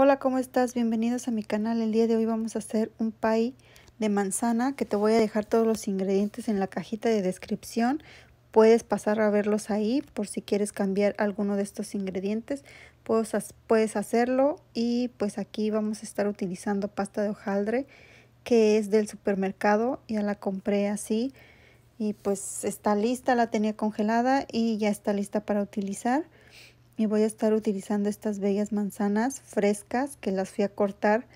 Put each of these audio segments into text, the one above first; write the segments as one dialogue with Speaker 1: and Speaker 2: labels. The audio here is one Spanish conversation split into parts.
Speaker 1: Hola, ¿cómo estás? Bienvenidos a mi canal. El día de hoy vamos a hacer un pie de manzana que te voy a dejar todos los ingredientes en la cajita de descripción. Puedes pasar a verlos ahí por si quieres cambiar alguno de estos ingredientes. Puedes, puedes hacerlo y pues aquí vamos a estar utilizando pasta de hojaldre que es del supermercado. Ya la compré así y pues está lista, la tenía congelada y ya está lista para utilizar y voy a estar utilizando estas bellas manzanas frescas que las fui a cortar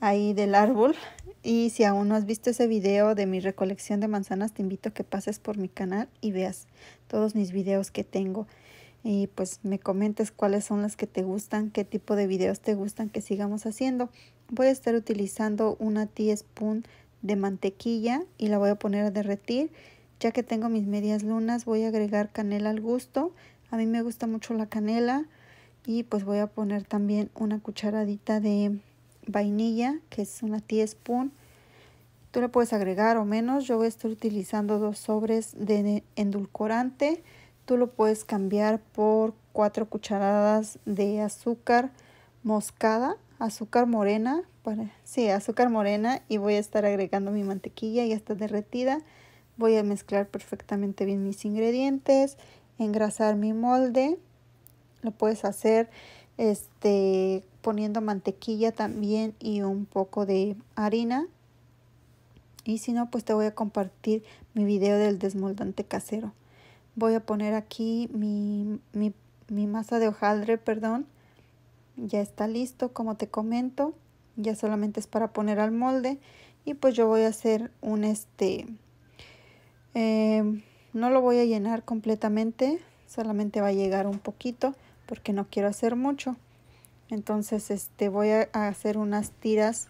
Speaker 1: ahí del árbol y si aún no has visto ese video de mi recolección de manzanas te invito a que pases por mi canal y veas todos mis videos que tengo y pues me comentes cuáles son las que te gustan, qué tipo de videos te gustan que sigamos haciendo. Voy a estar utilizando una teaspoon de mantequilla y la voy a poner a derretir. Ya que tengo mis medias lunas voy a agregar canela al gusto. A mí me gusta mucho la canela y pues voy a poner también una cucharadita de vainilla, que es una spoon. Tú le puedes agregar o menos. Yo voy a estar utilizando dos sobres de endulcorante. Tú lo puedes cambiar por cuatro cucharadas de azúcar moscada, azúcar morena, sí, azúcar morena y voy a estar agregando mi mantequilla, ya está derretida. Voy a mezclar perfectamente bien mis ingredientes engrasar mi molde. Lo puedes hacer este, poniendo mantequilla también y un poco de harina. Y si no, pues te voy a compartir mi video del desmoldante casero. Voy a poner aquí mi, mi, masa de hojaldre, perdón. Ya está listo, como te comento. Ya solamente es para poner al molde. Y pues yo voy a hacer un este... Em, no lo voy a llenar completamente, solamente va a llegar un poquito porque no quiero hacer mucho. Entonces este, voy a hacer unas tiras,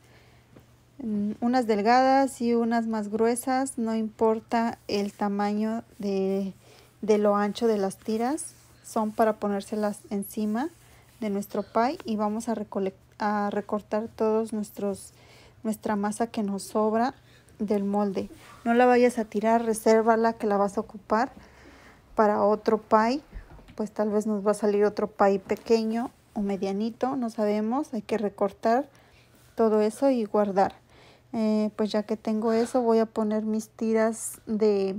Speaker 1: mm, unas delgadas y unas más gruesas, no importa el tamaño de, lo ancho de las tiras, son para ponérselas encima de nuestro pie y vamos a, a recortar todos nuestros nuestra masa que nos sobra del molde. No la vayas a tirar, resérvala que la vas a ocupar para otro pie. Pues tal vez nos va a salir otro pie pequeño o medianito, no sabemos. Hay que recortar todo eso y guardar. Eh, pues ya que tengo eso, voy a poner mis tiras de,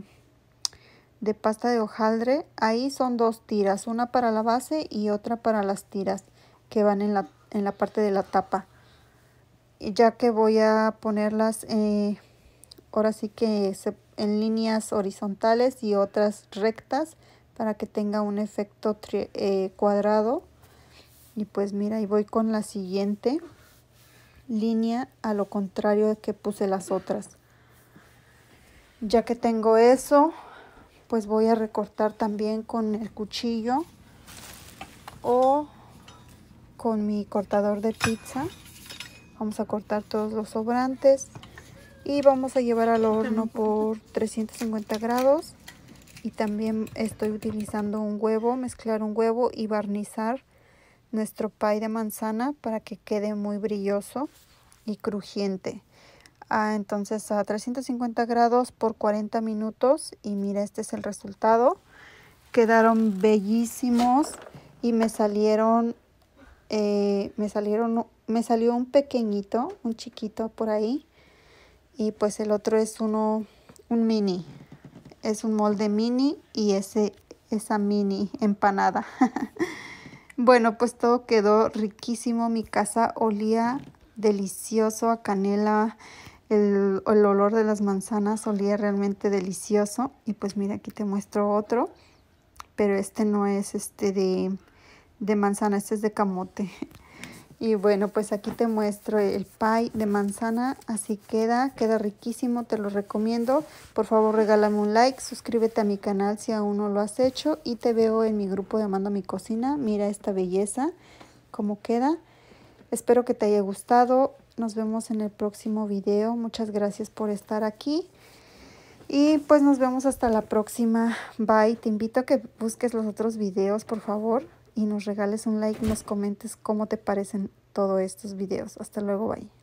Speaker 1: de pasta de hojaldre. Ahí son dos tiras, una para la base y otra para las tiras que van en la, en la parte de la tapa. y Ya que voy a ponerlas... Eh, ahora sí que en líneas horizontales y otras rectas para que tenga un efecto eh, cuadrado. Y pues mira, y voy con la siguiente línea a lo contrario de que puse las otras. Ya que tengo eso, pues voy a recortar también con el cuchillo o con mi cortador de pizza. Vamos a cortar todos los sobrantes y vamos a llevar al horno por 350 grados y también estoy utilizando un huevo, mezclar un huevo y barnizar nuestro pie de manzana para que quede muy brilloso y crujiente. Ah, entonces a 350 grados por 40 minutos y mira este es el resultado. Quedaron bellísimos y me salieron, eh, me salieron, me salió un pequeñito, un chiquito por ahí y pues el otro es uno un mini es un molde mini y ese esa mini empanada bueno pues todo quedó riquísimo mi casa olía delicioso a canela el, olor de las manzanas olía realmente delicioso y pues mira aquí te muestro otro pero este no es este de, de manzana este es de camote Y bueno, pues aquí te muestro el pie de manzana, así queda, queda riquísimo, te lo recomiendo. Por favor regálame un like, suscríbete a mi canal si aún no lo has hecho y te veo en mi grupo de Amando a mi Cocina. Mira esta belleza, cómo queda. Espero que te haya gustado, nos vemos en el próximo video. Muchas gracias por estar aquí. Y pues nos vemos hasta la próxima. Bye. Te invito a que busques los otros videos, por favor y nos regales un like, nos comentes cómo te parecen todos estos videos. Hasta luego, bye.